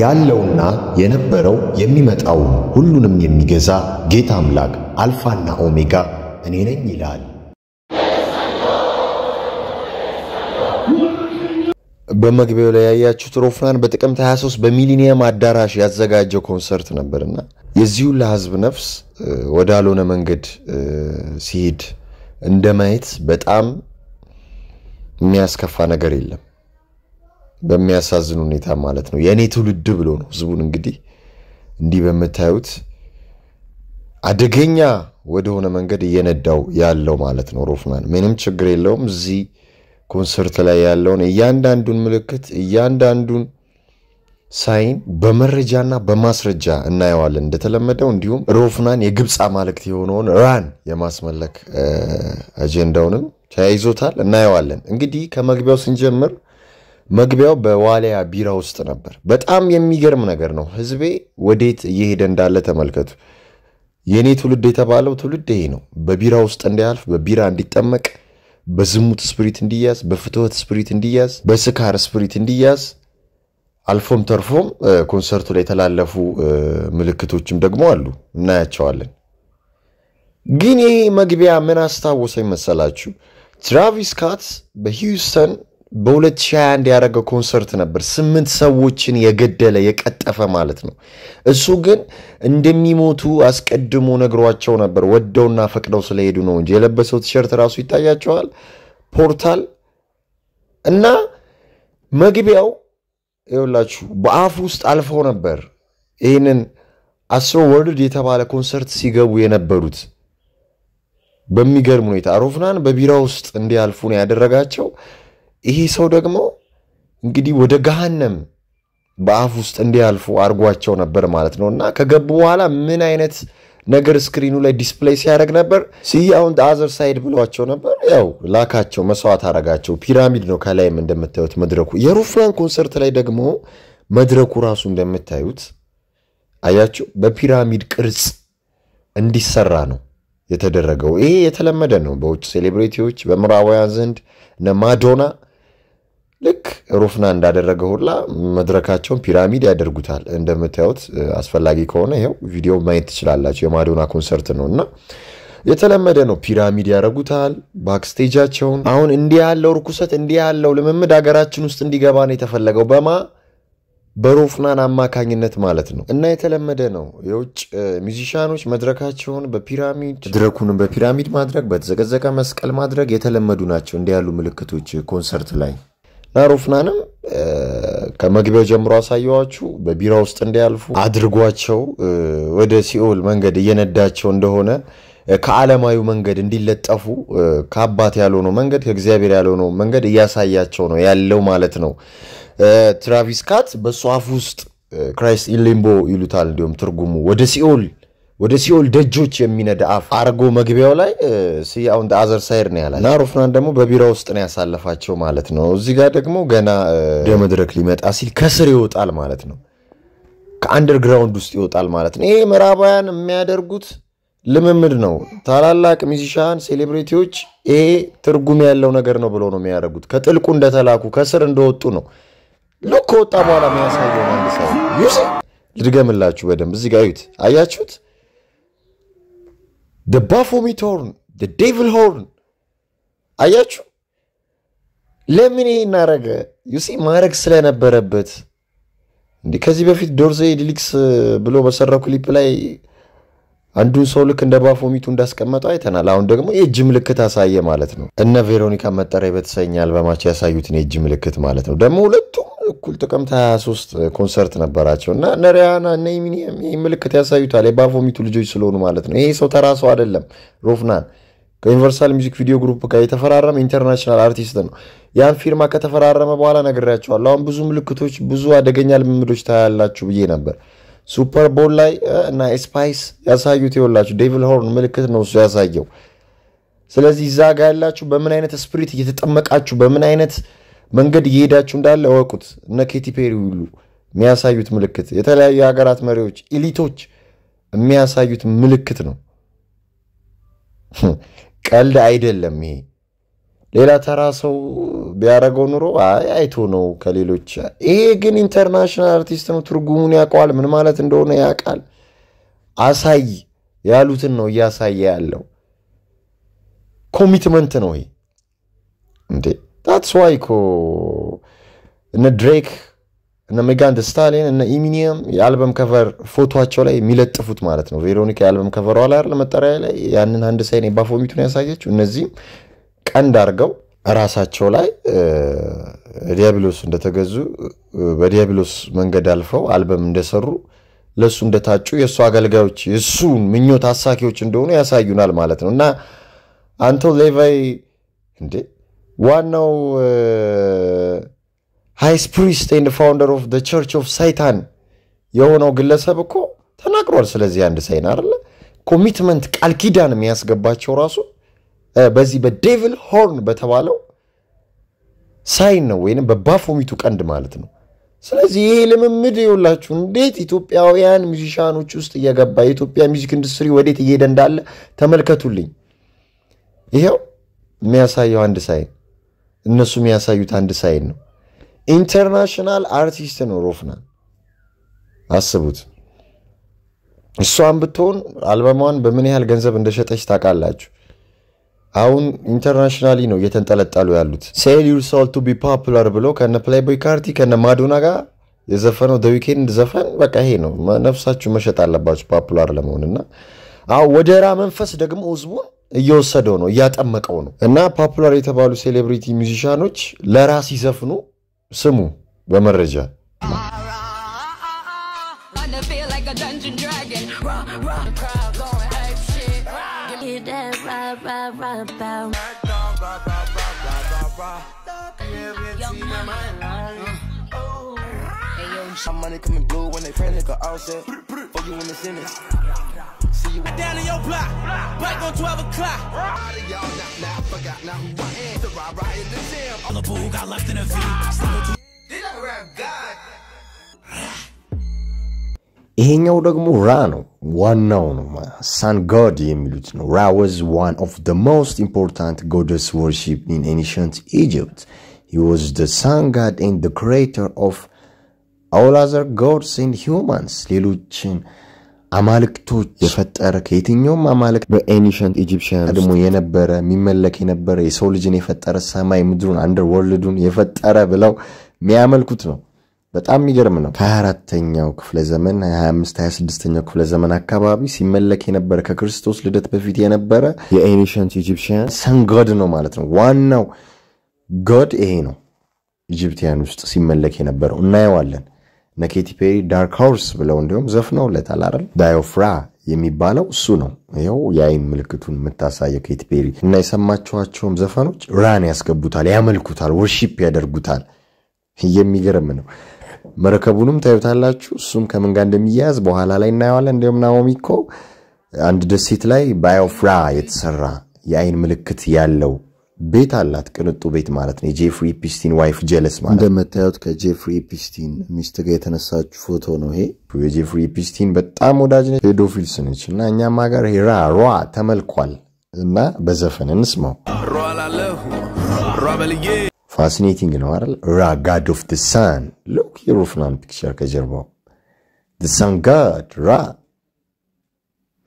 ያለውና የነበረው የሚመጣው ሁሉንም የሚገዛ ጌታ አምላክ አልፋና ኦሜጋ እኔ ነኝ ይላል። በመግቢያው ላይ ያያችሁት ሮፍናን በጥቅምት 23 በሚሊኒየም አዳራሽ ያዘጋጀው ኮንሰርት ነበርና የዚሁ ለህዝብ ነፍስ ወዳልሆነ መንገድ ሲሄድ እንደማየት በጣም የሚያስከፋ ነገር የለም። በሚያሳዝን ሁኔታ ማለት ነው የእኔ ትውልድ ብሎ ነው ህዝቡን እንግዲህ እንዲህ በምታዩት አደገኛ ወደሆነ መንገድ እየነዳው ያለው ማለት ነው። ሮፍማን ምንም ችግር የለውም። እዚህ ኮንሰርት ላይ ያለውን እያንዳንዱን ምልክት እያንዳንዱን ሳይን በመረጃና በማስረጃ እናየዋለን እንደተለመደው። እንዲሁም ሮፍናን የግብፅ አማልክት የሆነውን ራን የማስመለክ አጀንዳውንም ተያይዞታል፣ እናየዋለን። እንግዲህ ከመግቢያው ስንጀምር መግቢያው በዋሊያ ቢራ ውስጥ ነበር። በጣም የሚገርም ነገር ነው። ህዝቤ ወዴት እየሄደ እንዳለ ተመልከቱ። የእኔ ትውልድ የተባለው ትውልድ ይሄ ነው። በቢራ ውስጥ እንዲያልፍ፣ በቢራ እንዲጠመቅ፣ በዝሙት ስፕሪት እንዲያዝ፣ በፍትወት ስፕሪት እንዲያዝ፣ በስካር ስፕሪት እንዲያዝ አልፎም ተርፎም ኮንሰርቱ ላይ የተላለፉ ምልክቶችም ደግሞ አሉ፣ እናያቸዋለን። ግን ይሄ መግቢያ ምን አስታወሰኝ መሰላችሁ? ትራቪስ ካትስ በሂውስተን በ2021 ያደረገ ኮንሰርት ነበር። ስምንት ሰዎችን የገደለ የቀጠፈ ማለት ነው። እሱ ግን እንደሚሞቱ አስቀድሞ ነግሯቸው ነበር። ወደውና ፈቅደው ስለሄዱ ነው እንጂ የለበሰው ቲሸርት ራሱ ይታያቸዋል። ፖርታል እና መግቢያው ይኸውላችሁ በአፍ ውስጥ አልፈው ነበር። ይህንን አስሮ ወርልድ የተባለ ኮንሰርት ሲገቡ የነበሩት በሚገርም ሁኔታ አሮፍናን በቢራ ውስጥ እንዲያልፉ ነው ያደረጋቸው። ይሄ ሰው ደግሞ እንግዲህ ወደ ገሃነም በአፍ ውስጥ እንዲያልፉ አድርጓቸው ነበር ማለት ነው። እና ከገቡ በኋላ ምን አይነት ነገር ስክሪኑ ላይ ዲስፕሌይ ሲያደርግ ነበር? ሲያውን አዘር ሳይድ ብሏቸው ነበር። ያው ላካቸው፣ መስዋዕት አረጋቸው። ፒራሚድ ነው ከላይም እንደምታዩት መድረኩ። የሩፍላን ኮንሰርት ላይ ደግሞ መድረኩ ራሱ እንደምታዩት አያችሁ፣ በፒራሚድ ቅርጽ እንዲሰራ ነው የተደረገው። ይሄ የተለመደ ነው በውጭ ሴሌብሬቲዎች፣ በምዕራባውያን ዘንድ እነ ማዶና ልክ ሩፍና እንዳደረገ ሁላ መድረካቸውን ፒራሚድ ያደርጉታል። እንደምታዩት አስፈላጊ ከሆነ ይኸው ቪዲዮ ማየት ትችላላችሁ። የማዶና ኮንሰርት ነው እና የተለመደ ነው። ፒራሚድ ያደርጉታል ባክስቴጃቸውን። አሁን እንዲህ ያለው ርኩሰት፣ እንዲህ ያለው ልምምድ ሀገራችን ውስጥ እንዲገባ ነው የተፈለገው በማ በሮፍናን አማካኝነት ማለት ነው እና የተለመደ ነው። የውጭ ሚዚሻኖች መድረካቸውን በፒራሚድ መድረኩንም በፒራሚድ ማድረግ፣ በተዘቀዘቀ መስቀል ማድረግ የተለመዱ ናቸው። እንዲህ ያሉ ምልክቶች ኮንሰርት ላይ እና ሮፍናንም ከመግቢያው ጀምሮ አሳየዋችሁ በቢራ ውስጥ እንዲያልፉ አድርጓቸው ወደ ሲኦል መንገድ እየነዳቸው እንደሆነ ከዓለማዊ መንገድ እንዲለጠፉ ከአባት ያልሆነው መንገድ ከእግዚአብሔር ያልሆነው መንገድ እያሳያቸው ነው ያለው ማለት ነው። ትራቪስ ስካት በእሱ አፍ ውስጥ ክራይስት ኢን ሊምቦ ይሉታል። እንዲሁም ትርጉሙ ወደ ሲኦል ወደ ሲኦል ደጆች የሚነዳ አፍ አርጎ መግቢያው ላይ ሲአሁን አዘር ሳይድ ነው ያላት እና ሮፍናን ደግሞ በቢራ ውስጥ ነው ያሳለፋቸው ማለት ነው። እዚህ ጋር ደግሞ ገና ወደ መድረክ ሊመጣ ሲል ከስር ይወጣል ማለት ነው። ከአንደርግራውንድ ውስጥ ይወጣል ማለት ነው። ይሄ ምዕራባውያን የሚያደርጉት ልምምድ ነው። ታላላቅ ሚዚሻን ሴሌብሬቲዎች ይሄ ትርጉም ያለው ነገር ነው ብሎ ነው የሚያደርጉት። ከጥልቁ እንደተላኩ ከስር እንደወጡ ነው። ልክ ከወጣ በኋላ የሚያሳየው አንድ ሰው ልድገምላችሁ በደንብ እዚህ ጋር አያችሁት? ባፎሚት ሆርን ዴቪል ሆርን አያችሁ። ለምን ይሄ እናረገ? ዩሲ ማድረግ ስለነበረበት እንዲህ ከዚህ በፊት ዶርዜ ዲሊክስ ብሎ በሰራው ክሊፕ ላይ አንዱን ሰው ልክ እንደ ባፎሚቱ እንዳስቀመጠው አይተናል። አሁን ደግሞ የእጅ ምልክት አሳየ ማለት ነው። እነ ቬሮኒካ መጠሪያ በተሰኘ አልበማቸው ያሳዩትን የእጅ ምልክት ማለት ነው። ደግሞ ሁለቱም እኩል ጥቅምት 23 ኮንሰርት ነበራቸው እና ነሪያና ይህ ምልክት ያሳዩታል። የባፎሚቱ ልጆች ስለሆኑ ማለት ነው። ይሄ ሰው ተራ ሰው አይደለም። ሮፍናን ከዩኒቨርሳል ሚዚክ ቪዲዮ ግሩፕ ጋር የተፈራረመ ኢንተርናሽናል አርቲስት ነው። ያን ፊርማ ከተፈራረመ በኋላ ነግሬያቸዋለሁ። አሁን ብዙ ምልክቶች፣ ብዙ አደገኛ ልምምዶች ታያላችሁ ብዬ ነበር። ሱፐር ቦል ላይ እና ስፓይስ ያሳዩት ይኸውላችሁ፣ ዴቪል ሆርን ምልክት ነው እሱ ያሳየው። ስለዚህ እዛ ጋ ያላችሁ በምን አይነት ስፕሪት እየተጠመቃችሁ በምን አይነት መንገድ እየሄዳችሁ እንዳለ እወቁት። እነ ኬቲ ፔሪ ሁሉ የሚያሳዩት ምልክት የተለያዩ የሀገራት መሪዎች ኢሊቶች የሚያሳዩት ምልክት ነው። ቀልድ አይደለም ይሄ። ሌላ ተራ ሰው ቢያደረገው ኑሮ አይቶ ነው ከሌሎች። ይሄ ግን ኢንተርናሽናል አርቲስት ነው፣ ትርጉሙን ያውቀዋል፣ ምን ማለት እንደሆነ ያውቃል። አሳይ ያሉትን ነው እያሳየ ያለው። ኮሚትመንት ነው ይሄ እንዴ! ታትስ ዋይ እኮ እነ ድሬክ እነ ሜጋን ደ እነ ኢሚኒየም የአልበም ከቨር ፎቶቸው ላይ የሚለጥፉት ማለት ነው። ቬሮኒካ የአልበም ከቨር ላይ አይደል መጠሪያ ላይ ያንን አንድ ሳይን የባፎሚቱን ያሳየችው። እነዚህም ቀንድ አድርገው ራሳቸው ላይ ዲያብሎስ እንደተገዙ በዲያብሎስ መንገድ አልፈው አልበም እንደሰሩ ለእሱ እንደታጩ የእሱ አገልጋዮች የእሱን ምኞት አሳኪዎች እንደሆኑ ያሳዩናል ማለት ነው እና አንቶ ሌቫይ እንዴ ዋናው ሃይስ ፕሪስት ኤንድ ፋውንደር ኦፍ ዘ ቸርች ኦፍ ሳይታን የሆነው ግለሰብ እኮ ተናግሯል። ስለዚህ አንድ ሳይን አለ ኮሚትመንት ቃል ኪዳን የሚያስገባቸው ራሱ በዚህ በዴቪል ሆርን በተባለው ሳይን ነው፣ ወይም በባፎሚቱ ቀንድ ማለት ነው። ስለዚህ ይሄ ልምምድ የውላችሁ እንዴት ኢትዮጵያውያን ሚዚሻኖች ውስጥ እየገባ የኢትዮጵያ ሚዚክ ኢንዱስትሪ ወዴት እየሄደ እንዳለ ተመልከቱልኝ። ይኸው የሚያሳየው አንድ ሳይን እነሱ የሚያሳዩት አንድ ሳይን ነው። ኢንተርናሽናል አርቲስት ነው ሮፍና፣ አስቡት። እሷን ብትሆን አልበሟን በምን ያህል ገንዘብ እንደሸጠች ታውቃላችሁ። አሁን ኢንተርናሽናሊ ነው እየተንጠለጠሉ ያሉት። ሴል ዩር ሶል ቱ ቢ ፖፑላር ብሎ ከነ ፕላይቦይ ካርቲ ከነ ማዶና ጋር የዘፈነው ደ ዊኬንድ ዘፈን በቃ ይሄ ነው። ነፍሳችሁ መሸጥ አለባችሁ ፖፑላር ለመሆንና እና ወደራ መንፈስ ደግሞ ህዝቡን እየወሰደው ነው፣ እያጠመቀው ነው። እና ፖፑላር የተባሉ ሴሌብሪቲ ሚዚሻኖች ለራስ ይዘፍኑ ስሙ በመረጃ My money coming blue when they pray like an offset. For you in the sentence. Down in your block, bike on 12 o'clock. all I am. The ride in the got left in a V. ይሄኛው ደግሞ ራ ነው፣ ዋናው ነው ሳን ጋድ የሚሉት ነው። ራ ዋዝ ዋን ኦፍ ደ ሞስት ኢምፖርታንት ጎደስ ወርሺፕ ኢን ኤንሽንት ኢጅፕት He was the sun god and the creator of all other gods and humans. ሌሎችን አማልክቶች የፈጠረ ከየትኛውም አማልክት በኤኒሸንት ኢጂፕሽያን ቀድሞ የነበረ የሚመለክ የነበረ የሰው ልጅን የፈጠረ ሰማይ ምድሩን አንደር ወርልዱን የፈጠረ ብለው የሚያመልኩት ነው። በጣም የሚገርም ነው። ከ24ተኛው ክፍለ ዘመን 25 26ኛው ክፍለ ዘመን አካባቢ ሲመለክ የነበረ ከክርስቶስ ልደት በፊት የነበረ የኤኒሸንት ኢጂፕሽያን ሰንጎድ ነው ማለት ነው። ዋናው ጎድ ይሄ ነው። ኢጂፕቲያን ውስጥ ሲመለክ የነበረው እናየዋለን። ነኬቲ ፔሪ ዳርክ ሆርስ ብለው እንዲሁም ዘፍነውለታል አይደል? ዳዮፍራ የሚባለው እሱ ነው። ይኸው የአይን ምልክቱን የምታሳየው ኬቲ ፔሪ እና የሰማችኋቸውም ዘፈኖች ራን ያስገቡታል፣ ያመልኩታል፣ ወርሺፕ ያደርጉታል። የሚገርም ነው። መረከቡንም ታዩታላችሁ። እሱም ከምን ጋር እንደሚያያዝ በኋላ ላይ እናየዋለን። እንዲሁም ናኦሚ አንድ ደሴት ላይ ባዮፍራ የተሰራ የአይን ምልክት ያለው ቤት አላት፣ ቅንጡ ቤት ማለት ነው። የጄፍሪ ፒስቲን ዋይፍ ጀለስ ማለት እንደምታዩት ከጄፍሪ ፒስቲን ሚስት ጋር የተነሳች ፎቶ ነው ይሄ። የጄፍሪ ፒስቲን በጣም ወዳጅ ነች፣ ፔዶፊልስ ነች እና እኛም ሀገር ሄራ ሯ ተመልኳል እና በዘፈን እንስማው። ፋሲኔቲንግ ነው አይደል? ራ ጋድ ኦፍ ሳን ሉክ የሮፍናን ፒክቸር ከጀርባው ሳን ጋድ ራ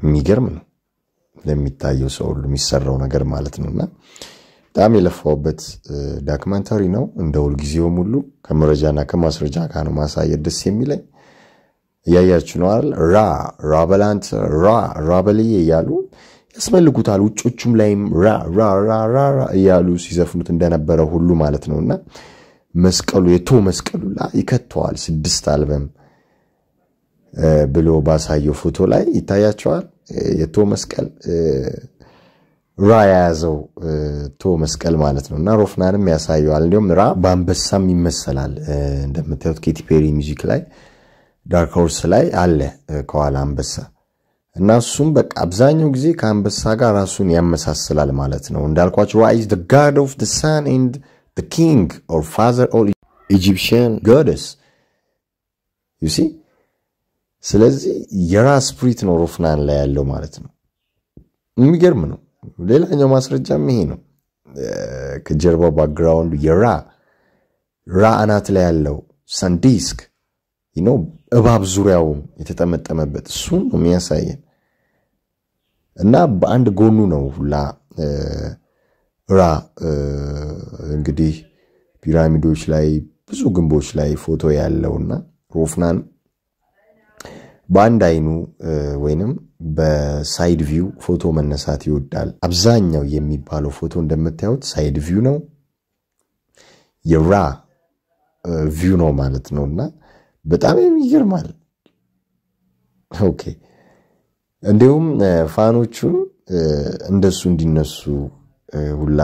የሚገርም ነው ለሚታየው ሰው ሁሉ የሚሰራው ነገር ማለት ነው እና በጣም የለፋውበት ዳክመንተሪ ነው። እንደ ሁልጊዜውም ሁሉ ከመረጃና ከማስረጃ ጋር ነው ማሳየት ደስ የሚለኝ። እያያችሁ ነው አይደል? ራ ራበላንት ራ ራበልዬ እያሉ ያስፈልጉታል ውጮቹም ላይም ራ ራ ራ ራ እያሉ ሲዘፍኑት እንደነበረ ሁሉ ማለት ነው እና መስቀሉ የቶ መስቀሉ ላ ይከተዋል ስድስት አልበም ብሎ ባሳየው ፎቶ ላይ ይታያቸዋል። የቶ መስቀል ራ የያዘው ቶ መስቀል ማለት ነው እና ሮፍናንም ያሳየዋል። እንዲሁም ራ በአንበሳም ይመሰላል። እንደምታዩት ኬቲ ፔሪ ሚዚክ ላይ ዳርክ ሆርስ ላይ አለ ከኋላ አንበሳ እና እሱም በቃ አብዛኛው ጊዜ ከአንበሳ ጋር ራሱን ያመሳስላል ማለት ነው። እንዳልኳቸው ራ ኢዝ ደ ኦፍ ሳን ኤንድ ኪንግ ኦር ፋዘር ኦል ኢጂፕሽን ጎደስ ዩሲ። ስለዚህ የራ ስፕሪት ነው ሮፍናን ላይ ያለው ማለት ነው። የሚገርም ነው። ሌላኛው ማስረጃም ይሄ ነው። ከጀርባው ባክግራውንዱ የራ ራ አናት ላይ ያለው ሳንዲስክ ነው እባብ ዙሪያውን የተጠመጠመበት እሱን ነው የሚያሳየን እና በአንድ ጎኑ ነው ሁላ ራ እንግዲህ ፒራሚዶች ላይ ብዙ ግንቦች ላይ ፎቶ ያለውና ሮፍናን በአንድ አይኑ ወይንም በሳይድ ቪው ፎቶ መነሳት ይወዳል። አብዛኛው የሚባለው ፎቶ እንደምታዩት ሳይድ ቪው ነው፣ የራ ቪው ነው ማለት ነው እና በጣም የሚገርማል ኦኬ እንዲሁም ፋኖቹን እንደሱ እንዲነሱ ሁላ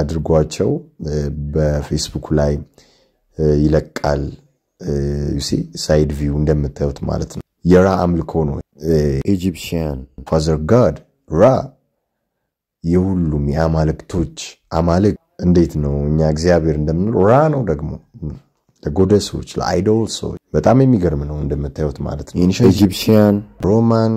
አድርጓቸው በፌስቡክ ላይ ይለቃል። ዩሲ ሳይድ ቪው እንደምታዩት ማለት ነው። የራ አምልኮ ነው። ኢጂፕሽያን ፋዘር ጋድ ራ የሁሉም የአማልክቶች አማልክ እንዴት ነው እኛ እግዚአብሔር እንደምንለው ራ ነው ደግሞ ለጎደሶች ለአይዶል ሰዎች በጣም የሚገርም ነው እንደምታዩት ማለት ነው። ኢጂፕሽያን፣ ሮማን፣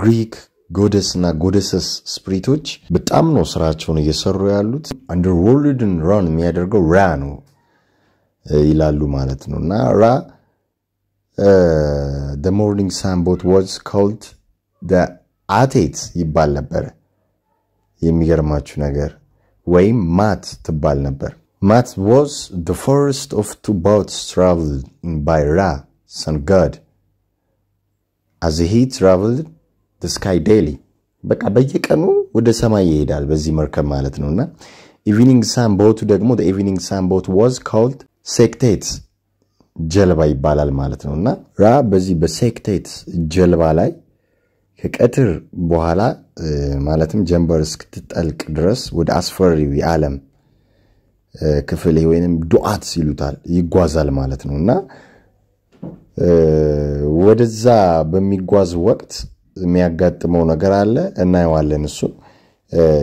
ግሪክ ጎደስ እና ጎደሰስ ስፕሪቶች በጣም ነው ስራቸውን እየሰሩ ያሉት። አንደር ወርልድን ራን የሚያደርገው ራ ነው ይላሉ ማለት ነው እና ራ ደ ሞርኒንግ ሳንቦት ዋዝ ኮልድ ደ አቴት ይባል ነበር። የሚገርማችሁ ነገር ወይም ማት ትባል ነበር። ማት ዋዝ ደ ፎርስት ኦፍ ቱ ቦትስ ትራቭልድ ባይ ራ ሰን ጋድ አዝ ሂ ትራቭልድ ደ ስካይ ዴሊ በቃ በየቀኑ ወደ ሰማይ ይሄዳል በዚህ መርከብ ማለት ነው እና ኢቪኒንግ ሳንቦቱ ደግሞ ኢቪኒንግ ሳንቦት ዋዝ ኮልድ ሴክቴት ጀልባ ይባላል ማለት ነው እና ራ በዚህ በሴክቴት ጀልባ ላይ ከቀትር በኋላ ማለትም ጀንበር እስክትጠልቅ ድረስ ወደ አስፈሪው የዓለም ክፍል ወይም ዱዓት ይሉታል ይጓዛል ማለት ነው እና ወደዛ በሚጓዝ ወቅት የሚያጋጥመው ነገር አለ እናየዋለን እሱ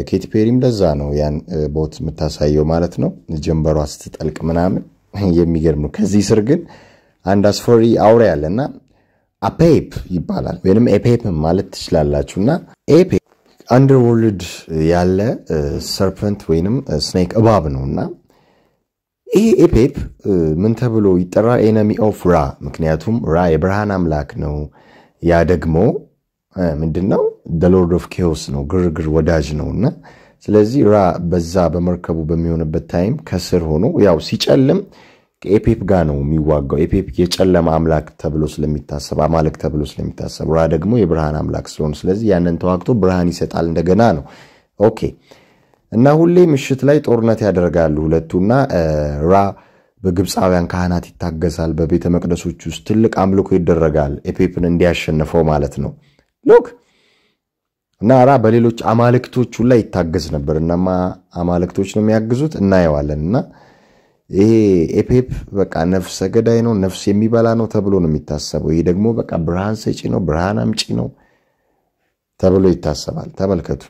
ኬቲ ፔሪም ለዛ ነው ያን ቦት የምታሳየው ማለት ነው ጀንበሯ ስትጠልቅ ምናምን የሚገርም ነው። ከዚህ ስር ግን አንድ አስፈሪ አውሬ አለና አፔፕ ይባላል ወይም ኤፔፕ ማለት ትችላላችሁ። እና ኤፔ አንደርወርልድ ያለ ሰርፐንት ወይንም ስኔክ እባብ ነው እና ይሄ ኤፔፕ ምን ተብሎ ይጠራ? ኤነሚ ኦፍ ራ። ምክንያቱም ራ የብርሃን አምላክ ነው። ያ ደግሞ ምንድን ነው? ሎርድ ኦፍ ኬዎስ ነው፣ ግርግር ወዳጅ ነው እና ስለዚህ ራ በዛ በመርከቡ በሚሆንበት ታይም ከስር ሆኖ ያው ሲጨልም ከኤፔፕ ጋር ነው የሚዋጋው። ኤፔፕ የጨለማ አምላክ ተብሎ ስለሚታሰብ አማልክ ተብሎ ስለሚታሰብ፣ ራ ደግሞ የብርሃን አምላክ ስለሆነ ስለዚህ ያንን ተዋግቶ ብርሃን ይሰጣል እንደገና ነው። ኦኬ እና ሁሌ ምሽት ላይ ጦርነት ያደርጋሉ ሁለቱና ራ በግብፃውያን ካህናት ይታገዛል። በቤተ መቅደሶች ውስጥ ትልቅ አምልኮ ይደረጋል። ኤፔፕን እንዲያሸንፈው ማለት ነው ሎክ እና ራ በሌሎች አማልክቶቹ ላይ ይታገዝ ነበር። እነማ አማልክቶች ነው የሚያግዙት እናየዋለን። እና ይሄ ኤፔፕ በቃ ነፍሰ ገዳይ ነው፣ ነፍስ የሚበላ ነው ተብሎ ነው የሚታሰበው። ይሄ ደግሞ በቃ ብርሃን ሰጪ ነው፣ ብርሃን አምጪ ነው ተብሎ ይታሰባል። ተመልከቱ።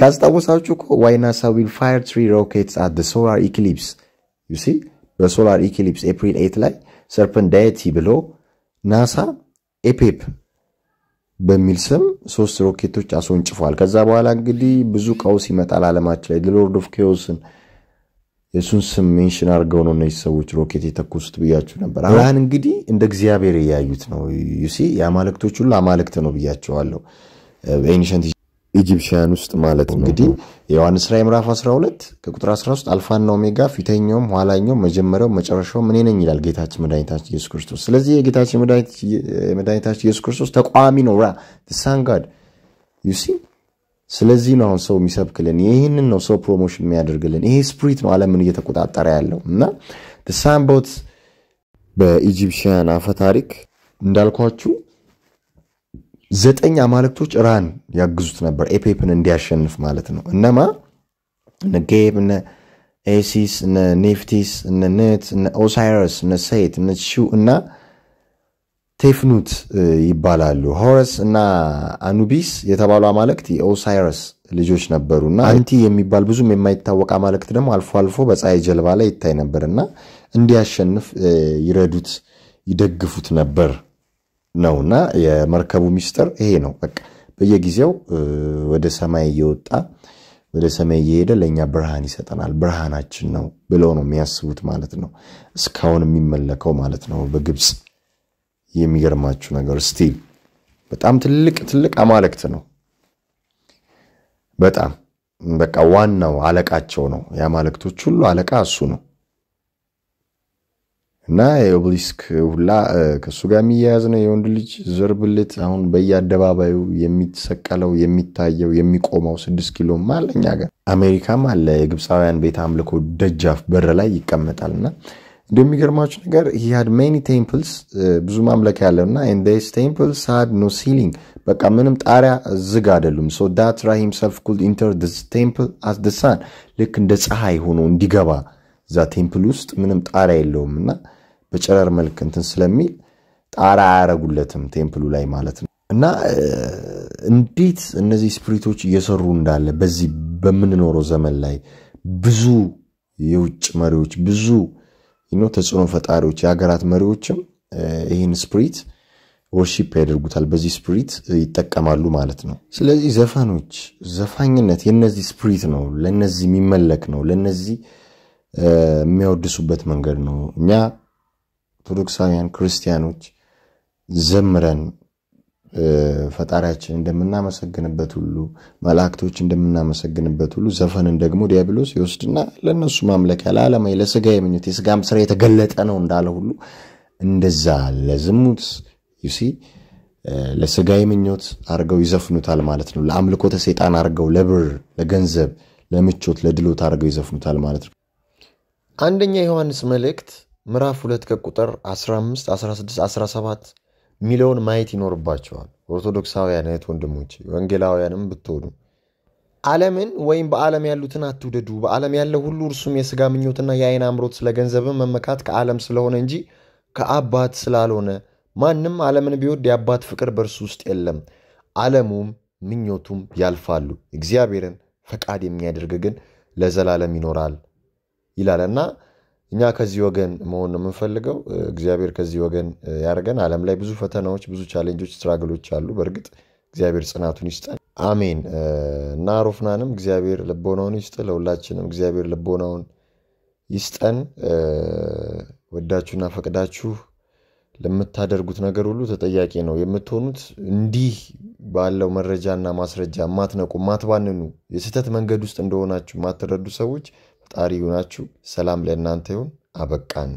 ካስታወሳችሁ እኮ ዋይናሳ ዊል ፋየር ትሪ ሮኬትስ አት ሶላር ኢክሊፕስ ዩሲ በሶላር ኢክሊፕስ ኤፕሪል 8 ላይ ሰርፐን ዳየቲ ብሎ ናሳ ኤፔፕ በሚል ስም ሶስት ሮኬቶች አስወንጭፏል። ከዛ በኋላ እንግዲህ ብዙ ቀውስ ይመጣል አለማችን ላይ ለሎርድ ኦፍ ኬዎስን የእሱን ስም ሜንሽን አድርገው ነው እነዚህ ሰዎች ሮኬት የተኮሱት ብያችሁ ነበር። አላህን እንግዲህ እንደ እግዚአብሔር እያዩት ነው። ዩሲ የአማልክቶች ሁሉ አማልክት ነው ብያቸዋለሁ ኤንሸንት uh, ኢጂፕሽያን ውስጥ ማለት ነው። እንግዲህ የዮሐንስ ራእይ ምዕራፍ 12 ከቁጥር 13 አልፋና ኦሜጋ ፊተኛውም፣ ኋላኛውም፣ መጀመሪያው፣ መጨረሻው እኔ ነኝ ይላል ጌታችን መድኃኒታችን ኢየሱስ ክርስቶስ። ስለዚህ የጌታችን መድኃኒታችን ኢየሱስ ክርስቶስ ተቋሚ ነው። ራ ሳን ሳንጋድ ዩሲ ስለዚህ ነው አሁን ሰው የሚሰብክልን። ይህንን ነው ሰው ፕሮሞሽን የሚያደርግልን። ይሄ ስፕሪት ነው ዓለምን እየተቆጣጠረ ያለው እና ሳንቦት በኢጂፕሽያን አፈ ታሪክ እንዳልኳችሁ ዘጠኝ አማልክቶች ራን ያግዙት ነበር ኤፔፕን እንዲያሸንፍ ማለት ነው። እነማ እነ ጌብ፣ እነ ኤሲስ፣ እነ ኔፍቲስ፣ እነ ነት፣ እነ ኦሳይረስ፣ እነ ሴት፣ እነ ሺው እና ቴፍኑት ይባላሉ። ሆረስ እና አኑቢስ የተባሉ አማልክት የኦሳይረስ ልጆች ነበሩ እና አንቲ የሚባል ብዙም የማይታወቅ አማልክት ደግሞ አልፎ አልፎ በፀሐይ ጀልባ ላይ ይታይ ነበር እና እንዲያሸንፍ ይረዱት ይደግፉት ነበር። ነውና የመርከቡ ሚስጥር ይሄ ነው። በቃ በየጊዜው ወደ ሰማይ እየወጣ ወደ ሰማይ እየሄደ ለእኛ ብርሃን ይሰጠናል፣ ብርሃናችን ነው ብለው ነው የሚያስቡት ማለት ነው። እስካሁን የሚመለከው ማለት ነው በግብፅ የሚገርማችሁ ነገር ስቲል በጣም ትልቅ ትልቅ አማልክት ነው። በጣም በቃ ዋናው አለቃቸው ነው። የአማልክቶች ሁሉ አለቃ እሱ ነው። እና የኦብሊስክ ሁላ ከእሱ ጋር የሚያያዝ ነው። የወንድ ልጅ ዘር ብልት አሁን በየአደባባዩ የሚሰቀለው የሚታየው የሚቆመው ስድስት ኪሎም አለ፣ እኛ ጋር አሜሪካም አለ። የግብፃውያን ቤተ አምልኮ ደጃፍ በር ላይ ይቀመጣል እና እንደሚገርማችሁ ነገር ሂድ ሜኒ ቴምፕልስ ብዙ ማምለክ ያለው እና ንስ ቴምፕልስ ሃድ ኖ ሲሊንግ በቃ ምንም ጣሪያ ዝግ አይደሉም። ሶ ዳት ራሂም ሰልፍ ኩል ኢንተር ቴምፕል አስ ልክ እንደ ፀሐይ ሆኖ እንዲገባ እዛ ቴምፕል ውስጥ ምንም ጣሪያ የለውም እና በጨረር መልክ እንትን ስለሚል ጣራ አያረጉለትም ቴምፕሉ ላይ ማለት ነው። እና እንዴት እነዚህ ስፕሪቶች እየሰሩ እንዳለ በዚህ በምንኖረው ዘመን ላይ ብዙ የውጭ መሪዎች ብዙ ተጽዕኖ ፈጣሪዎች የሀገራት መሪዎችም ይህን ስፕሪት ወርሺፕ ያደርጉታል። በዚህ ስፕሪት ይጠቀማሉ ማለት ነው። ስለዚህ ዘፈኖች፣ ዘፋኝነት የነዚህ ስፕሪት ነው። ለነዚህ የሚመለክ ነው። ለነዚህ የሚያወድሱበት መንገድ ነው። እኛ ኦርቶዶክሳውያን ክርስቲያኖች ዘምረን ፈጣሪያችን እንደምናመሰግንበት ሁሉ መላእክቶች እንደምናመሰግንበት ሁሉ ዘፈንን ደግሞ ዲያብሎስ ይወስድና ለእነሱ ማምለኪያ ለዓለማዊ ለስጋ የምኞት የስጋም ስራ የተገለጠ ነው እንዳለ ሁሉ እንደዛ ለዝሙት ዩሲ ለስጋ የምኞት አርገው ይዘፍኑታል ማለት ነው። ለአምልኮተ ሰይጣን አርገው ለብር፣ ለገንዘብ፣ ለምቾት፣ ለድሎት አድርገው ይዘፍኑታል ማለት ነው። አንደኛ ዮሐንስ መልእክት ምዕራፍ ሁለት ከቁጥር 15፣ 16፣ 17 ሚለውን ማየት ይኖርባቸዋል። ኦርቶዶክሳውያን እህት ወንድሞች፣ ወንጌላውያንም ብትሆኑ ዓለምን ወይም በዓለም ያሉትን አትውደዱ። በዓለም ያለው ሁሉ እርሱም የሥጋ ምኞትና የአይን አምሮት፣ ስለ ገንዘብን መመካት ከዓለም ስለሆነ እንጂ ከአባት ስላልሆነ ማንም ዓለምን ቢወድ የአባት ፍቅር በእርሱ ውስጥ የለም። ዓለሙም ምኞቱም ያልፋሉ፣ እግዚአብሔርን ፈቃድ የሚያደርግ ግን ለዘላለም ይኖራል ይላል እና እኛ ከዚህ ወገን መሆን ነው የምንፈልገው። እግዚአብሔር ከዚህ ወገን ያደርገን። ዓለም ላይ ብዙ ፈተናዎች፣ ብዙ ቻሌንጆች፣ ስትራግሎች አሉ። በእርግጥ እግዚአብሔር ጽናቱን ይስጠን። አሜን እና ሩፍናንም እግዚአብሔር ልቦናውን ይስጥ። ለሁላችንም እግዚአብሔር ልቦናውን ይስጠን። ወዳችሁና ፈቅዳችሁ ለምታደርጉት ነገር ሁሉ ተጠያቂ ነው የምትሆኑት። እንዲህ ባለው መረጃና ማስረጃ ማትነቁ፣ ማትባንኑ የስህተት መንገድ ውስጥ እንደሆናችሁ ማትረዱ ሰዎች ጣሪው ናችሁ። ሰላም ለእናንተ ይሁን። አበቃን።